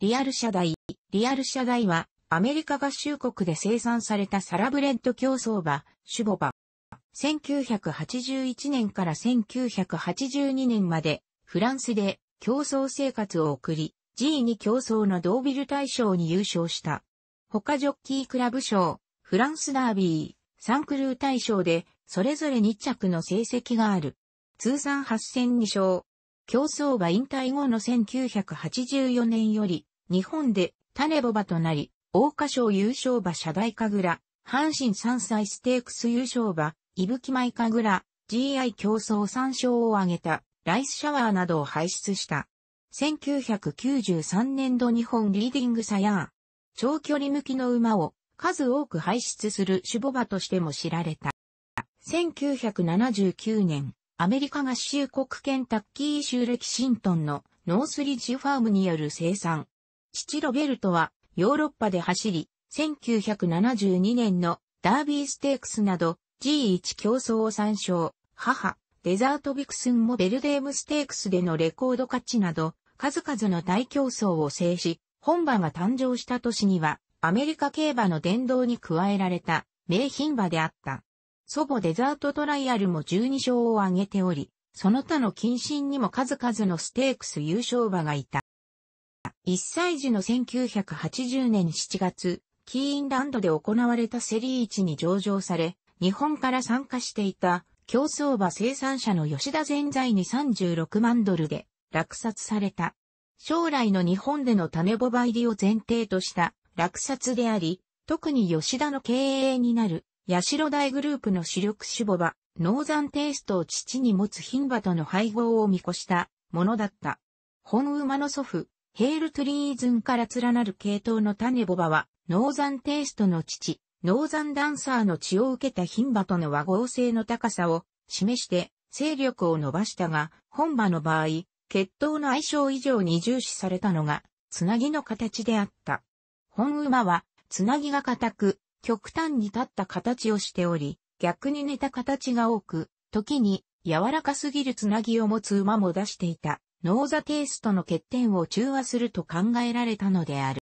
リアル社大、リアル社大は、アメリカ合衆国で生産されたサラブレッド競争馬、シュボバ。1981年から1982年まで、フランスで競争生活を送り、G2 競争のドービル大賞に優勝した。他ジョッキークラブ賞、フランスダービー、サンクルー大賞で、それぞれ2着の成績がある。通算8戦2勝。競争馬引退後の1984年より、日本で種ボバとなり、大花賞優勝馬社大ぐら、阪神三歳ステークス優勝馬、伊吹舞ぐら、GI 競争3勝を挙げた、ライスシャワーなどを輩出した。1993年度日本リーディングサヤー。長距離向きの馬を数多く輩出する種母馬としても知られた。1979年、アメリカ合衆国ケンタッキー州レキシントンのノースリッジファームによる生産、父ロベルトはヨーロッパで走り、1972年のダービーステークスなど G1 競争を参照、母、デザートビクスンもベルデームステークスでのレコード勝ちなど、数々の大競争を制し、本馬が誕生した年には、アメリカ競馬の殿堂に加えられた、名品馬であった。祖母デザートトライアルも12勝を挙げており、その他の近親にも数々のステークス優勝馬がいた。1歳児の1980年7月、キーンランドで行われたセリー1に上場され、日本から参加していた競走馬生産者の吉田全財に36万ドルで落札された。将来の日本での種ボバ入りを前提とした落札であり、特に吉田の経営になる、八代大グループの主力種ボはノーザンテイストを父に持つ牝馬との配合を見越したものだった。本馬の祖父、ヘールトゥリーズンから連なる系統の種ボバは、ノーザンテイストの父、ノーザンダンサーの血を受けた牝馬との和合性の高さを示して勢力を伸ばしたが、本馬の場合、血統の相性以上に重視されたのが、つなぎの形であった。本馬は、つなぎが硬く、極端に立った形をしており、逆に寝た形が多く、時に柔らかすぎるつなぎを持つ馬も出していた。ノーザテイストの欠点を中和すると考えられたのである。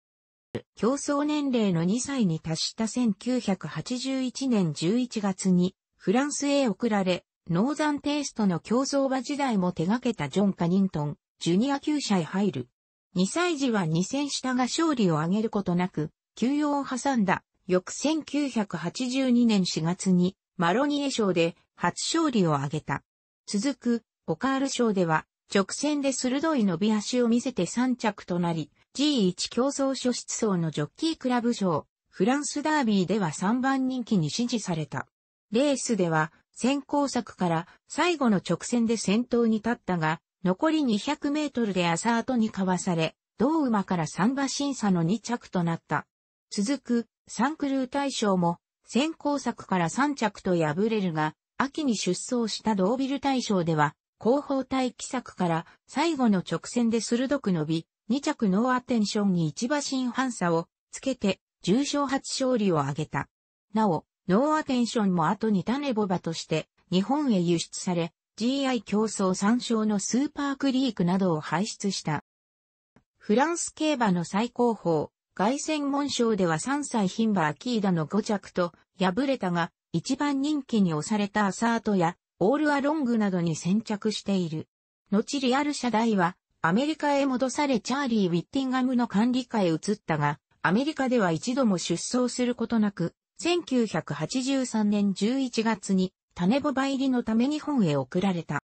競争年齢の2歳に達した1981年11月にフランスへ送られ、ノーザンテイストの競争馬時代も手掛けたジョン・カニントン、ジュニア級者へ入る。2歳児は2戦したが勝利を挙げることなく、休養を挟んだ、翌1982年4月にマロニエ賞で初勝利を挙げた。続く、オカール賞では直線で鋭い伸び足を見せて3着となり、G1 競争初出走のジョッキークラブ賞、フランスダービーでは3番人気に支持された。レースでは、先行作から最後の直線で先頭に立ったが、残り200メートルでアサートにかわされ、同馬から3馬審査の2着となった。続く、サンクルー大賞も、先行作から3着と敗れるが、秋に出走したドービル大賞では、後方待機策から最後の直線で鋭く伸び、2着ノーアテンションに一馬身反差をつけて重賞初勝利を挙げた。なお、ノーアテンションも後に種ボバとして日本へ輸出され、GI 競争参照のスーパークリークなどを輩出した。フランス競馬の最高峰、凱旋門賞では3歳ン馬アキーダの5着と敗れたが、一番人気に押されたアサートやオールアロングなどに先着している。後リアル社大は、アメリカへ戻されチャーリー・ウィッティンガムの管理下へ移ったが、アメリカでは一度も出走することなく、1983年11月に種ボバ入りのため日本へ送られた。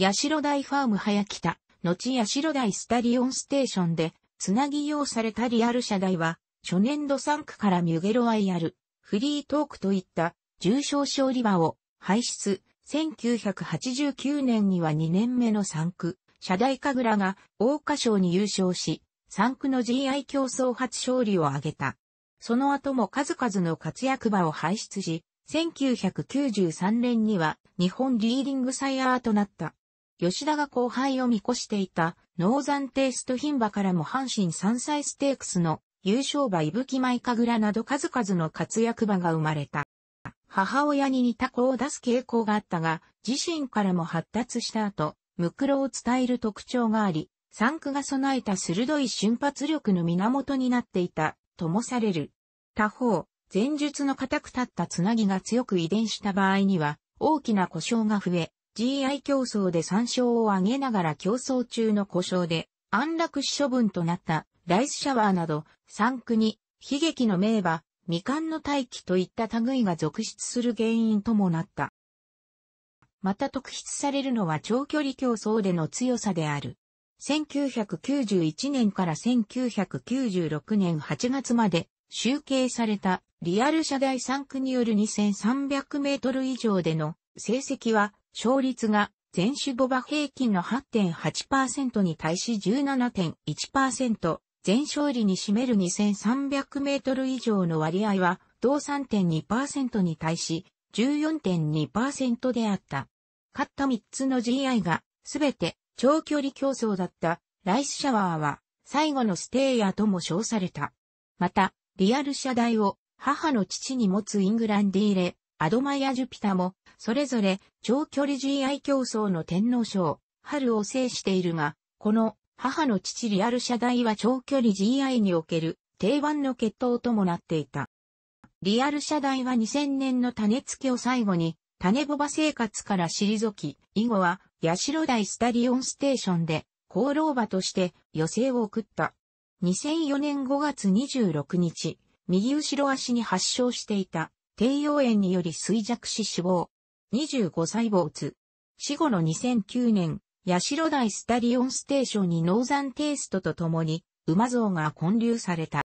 八代大ファーム早北、後八代大スタリオンステーションで、つなぎ用されたリアル車大は、初年度3区からミュゲロアイアル、フリートークといった重症勝利場を排出、1989年には2年目の3区、社大神楽が大花賞に優勝し、3区の GI 競争初勝利を挙げた。その後も数々の活躍場を輩出し、1993年には日本リーディングサイヤーとなった。吉田が後輩を見越していたノーザンテイスト品馬からも阪神3歳ステークスの優勝馬伊吹舞神楽など数々の活躍場が生まれた。母親に似た子を出す傾向があったが、自身からも発達した後、ムクロを伝える特徴があり、産区が備えた鋭い瞬発力の源になっていた、ともされる。他方、前述の固く立ったつなぎが強く遺伝した場合には、大きな故障が増え、GI 競争で参照を上げながら競争中の故障で、安楽死処分となった、ライスシャワーなど、産区に、悲劇の名馬、未完の大気といった類が続出する原因ともなった。また特筆されるのは長距離競争での強さである。1991年から1996年8月まで集計されたリアル車第3区による2300メートル以上での成績は勝率が全種ボバ平均の8.8%に対し17.1%、全勝利に占める2300メートル以上の割合は、同3.2%に対し、14.2%であった。勝った3つの GI が、すべて長距離競争だったライスシャワーは、最後のステイヤーとも称された。また、リアル車台を母の父に持つイングランディーレ、アドマイア・ジュピタも、それぞれ長距離 GI 競争の天皇賞、春を制しているが、この母の父リアル社大は長距離 GI における定番の血統ともなっていた。リアル社大は2000年の種付けを最後に、種ボバ生活から退き、以後は、八代大スタリオンステーションで、功労馬として余生を送った。2004年5月26日、右後ろ足に発症していた、低用炎により衰弱し死亡。25歳坊主。死後の2009年、代台スタリオンステーションにノーザンテイストと共に、馬像が混流された。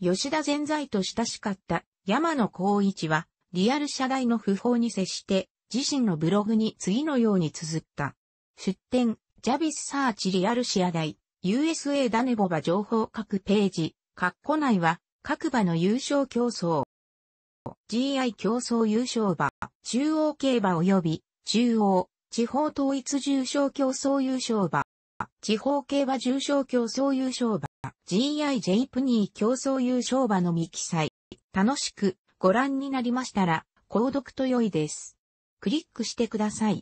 吉田全財と親しかった山野光一は、リアル社大の訃報に接して、自身のブログに次のように綴った。出展、ジャビスサーチリアルシア大、USA ダネボバ情報各ページ、括弧内は、各馬の優勝競争。GI 競争優勝馬、中央競馬及び、中央、地方統一重賞競争優勝馬、地方競馬重賞競争優勝馬、GIJ プニー競争優勝馬のみ記載。楽しくご覧になりましたら、購読と良いです。クリックしてください。